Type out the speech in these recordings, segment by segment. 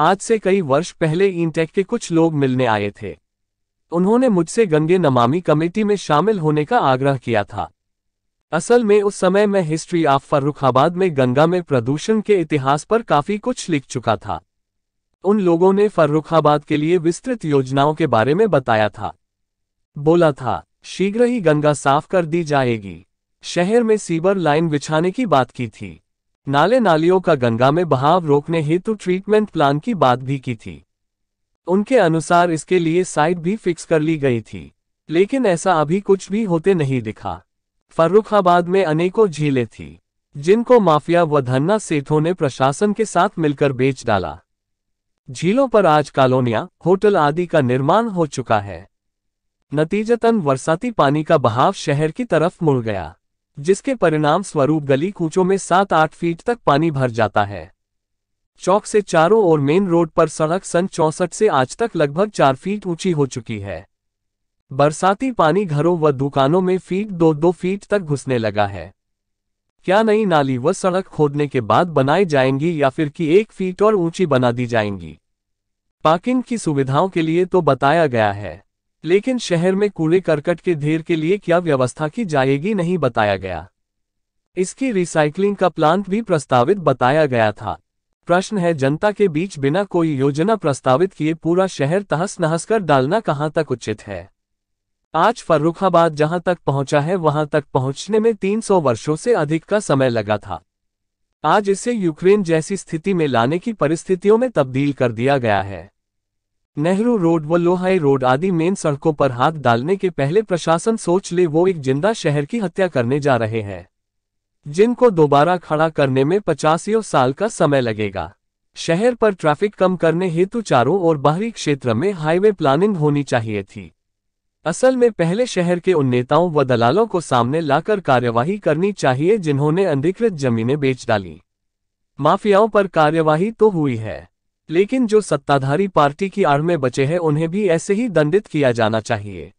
आज से कई वर्ष पहले इंटेक e e के कुछ लोग मिलने आए थे उन्होंने मुझसे गंगे नमामि कमेटी में शामिल होने का आग्रह किया था असल में उस समय मैं हिस्ट्री ऑफ फर्रुखाबाद में गंगा में प्रदूषण के इतिहास पर काफी कुछ लिख चुका था उन लोगों ने फर्रुखाबाद के लिए विस्तृत योजनाओं के बारे में बताया था बोला था शीघ्र ही गंगा साफ कर दी जाएगी शहर में सीवर लाइन बिछाने की बात की थी नाले नालियों का गंगा में बहाव रोकने हेतु ट्रीटमेंट प्लान की बात भी की थी उनके अनुसार इसके लिए साइट भी फिक्स कर ली गई थी लेकिन ऐसा अभी कुछ भी होते नहीं दिखा फर्रुखाबाद में अनेकों झीलें थी जिनको माफिया व धन्ना सेठों ने प्रशासन के साथ मिलकर बेच डाला झीलों पर आज कॉलोनिया होटल आदि का निर्माण हो चुका है नतीजतन बरसाती पानी का बहाव शहर की तरफ मुड़ गया जिसके परिणाम स्वरूप गली कूचों में सात आठ फीट तक पानी भर जाता है चौक से चारों ओर मेन रोड पर सड़क सन चौसठ से आज तक लगभग चार फीट ऊंची हो चुकी है बरसाती पानी घरों व दुकानों में फीट दो दो फीट तक घुसने लगा है क्या नई नाली व सड़क खोदने के बाद बनाई जाएंगी या फिर की एक फीट और ऊंची बना दी जाएंगी पार्किंग की सुविधाओं के लिए तो बताया गया है लेकिन शहर में कूड़े करकट के ढेर के लिए क्या व्यवस्था की जाएगी नहीं बताया गया इसकी रिसाइकलिंग का प्लांट भी प्रस्तावित बताया गया था प्रश्न है जनता के बीच बिना कोई योजना प्रस्तावित किए पूरा शहर तहस नहस कर डालना कहाँ तक उचित है आज फर्रुखाबाद जहां तक पहुंचा है वहां तक पहुँचने में 300 वर्षों से अधिक का समय लगा था आज इसे यूक्रेन जैसी स्थिति में लाने की परिस्थितियों में तब्दील कर दिया गया है नेहरू रोड व लोहाई रोड आदि मेन सड़कों पर हाथ डालने के पहले प्रशासन सोच ले वो एक जिंदा शहर की हत्या करने जा रहे हैं जिनको दोबारा खड़ा करने में पचासियों साल का समय लगेगा शहर पर ट्रैफिक कम करने हेतु चारों और बाहरी क्षेत्र में हाईवे प्लानिंग होनी चाहिए थी असल में पहले शहर के उन नेताओं व दलालों को सामने लाकर कार्यवाही करनी चाहिए जिन्होंने अधिकृत जमीनें बेच डाली माफियाओं पर कार्यवाही तो हुई है लेकिन जो सत्ताधारी पार्टी की आड़ में बचे हैं उन्हें भी ऐसे ही दंडित किया जाना चाहिए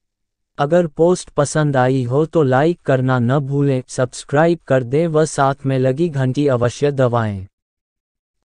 अगर पोस्ट पसंद आई हो तो लाइक करना न भूलें सब्सक्राइब कर दें व साथ में लगी घंटी अवश्य दबाएं